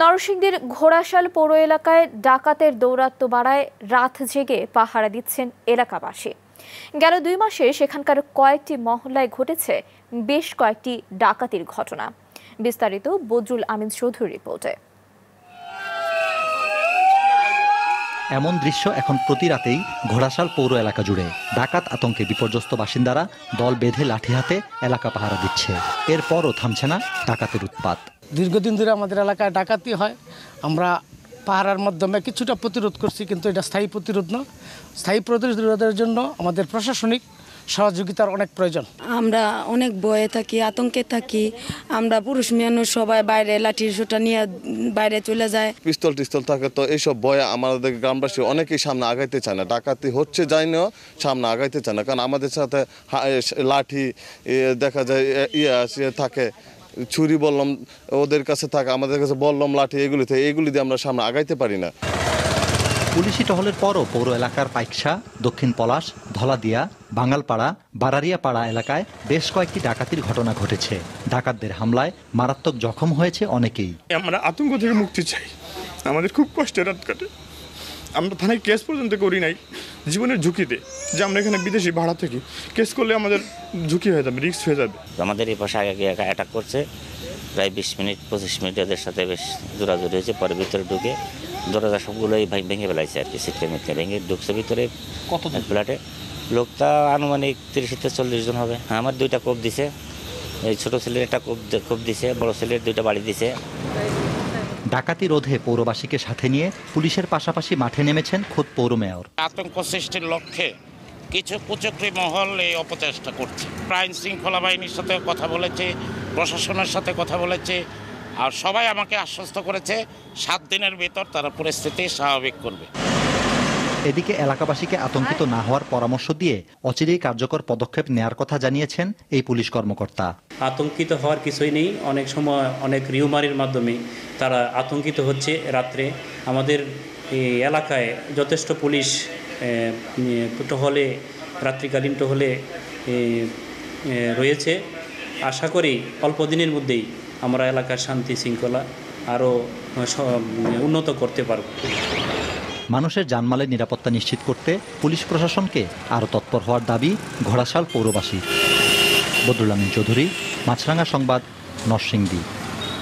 নরসিংদীর ঘোড়াশাল পৌর এলাকায় ডাকাতের দৌরাত্ম বাড়ায় রাত জেগে পাহারা দিচ্ছেন এলাকাবাসী গেল দুই মাসে সেখানকার কয়েকটি মহল্লায় ঘটেছে বেশ কয়েকটি ডাকাতির ঘটনা বিস্তারিত বজরুল আমিন চৌধুরীর রিপোর্টে এমন দৃশ্য এখন প্রতি রাতেই ঘোড়াশাল পৌর এলাকা জুড়ে ডাকাত আতঙ্কে বিপর্যস্ত বাসিন্দারা দল বেঁধে লাঠি হাতে এলাকা পাহারা দিচ্ছে এরপরও থামছে না ডাকাতের উৎপাত দীর্ঘদিন ধরে আমাদের এলাকায় ডাকাতি হয় আমরা পাহারার মাধ্যমে কিছুটা প্রতিরোধ করছি কিন্তু এটা স্থায়ী প্রতিরোধ না স্থায়ী প্রতিরোধের জন্য আমাদের প্রশাসনিক সহযোগিতার অনেক প্রয়োজন আমরা অনেক ভয়ে থাকি আতঙ্কে থাকি আমরা পুরুষ মানুষ সবাই বাইরে লাঠি সোটা নিয়ে বাইরে চলে যায় পিস্তল টিস্তল থাকে তো এইসব ভয়ে আমাদের গ্রামবাসী অনেকেই সামনে আগাইতে চায় না ডাকাতি হচ্ছে যাই না সামনে আগাইতে চায় না কারণ আমাদের সাথে লাঠি দেখা যায় ইয়ে থাকে ছুরি বললাম ওদের কাছে থাকা আমাদের কাছে বললাম লাঠি এগুলি থেকে এগুলি দিয়ে আমরা সামনে আগাইতে পারি না পুলিশি টহলের পরও পৌর এলাকার পাইকসা দক্ষিণ পলাশ ধলাদিয়া বাঙালপাড়া বারারিয়াপাড়া এলাকায় বেশ কয়েকটি ডাকাতির ঘটনা ঘটেছে ডাকাতদের হামলায় মারাত্মক জখম হয়েছে অনেকেই আমরা আতঙ্ক থেকে মুক্তি চাই আমাদের খুব কষ্টে রাত কাটে আমরা থানায় কেস পর্যন্ত করি নাই জীবনের ঝুঁকিতে যে আমরা এখানে বিদেশি ভাড়া থেকে কেস করলে আমাদের ঝুঁকি হয়ে যাবে রিস্ক হয়ে যাবে আমাদের এই পাশে আগে একা অ্যাটাক করছে প্রায় বিশ মিনিট পঁচিশ মিনিট ওদের সাথে বেশ দৌড়াদৌড়ি হয়েছে পরে ভিতরে ঢুকে দরজা সবগুলোই ভেঙে ফেলাইছে আর কি সিটকে মিটকে ভেঙে ঢুকছে ভিতরে কত ফ্ল্যাটে লোকটা আনুমানিক তিরিশ থেকে চল্লিশ জন হবে হ্যাঁ আমার দুইটা কোপ দিছে এই ছোটো ছেলের একটা কোপ কোপ দিছে বড় ছেলের দুইটা বাড়ি দিছে ডাকাতি রোধে পৌরবাসীকে সাথে নিয়ে পুলিশের পাশাপাশি মাঠে নেমেছেন খোদ পৌর মেয়র আতঙ্ক সৃষ্টির লক্ষ্যে কিছু কুচক্রি মহল এই অপচেষ্টা করছে আইন শৃঙ্খলা বাহিনীর সাথে কথা বলেছে প্রশাসনের সাথে কথা বলেছে আর সবাই আমাকে আশ্বস্ত করেছে সাত দিনের ভেতর তারা পরিস্থিতি স্বাভাবিক করবে এদিকে এলাকাবাসীকে আতঙ্কিত না হওয়ার পরামর্শ দিয়ে অচিরেই কার্যকর পদক্ষেপ নেয়ার কথা জানিয়েছেন এই পুলিশ কর্মকর্তা আতঙ্কিত হওয়ার কিছুই নেই অনেক সময় অনেক রিউমারের মাধ্যমে তারা আতঙ্কিত হচ্ছে রাত্রে আমাদের এলাকায় যথেষ্ট পুলিশ টহলে রাত্রিকালীন টহলে রয়েছে আশা করি অল্প দিনের মধ্যেই আমরা এলাকার শান্তি শৃঙ্খলা আরও উন্নত করতে পারব মানুষের জানমালের নিরাপত্তা নিশ্চিত করতে পুলিশ প্রশাসনকে আরও তৎপর হওয়ার দাবি ঘোড়াশাল পৌরবাসী বদরুল আমিন চৌধুরী মাছরাঙ্গা সংবাদ নরসিংদী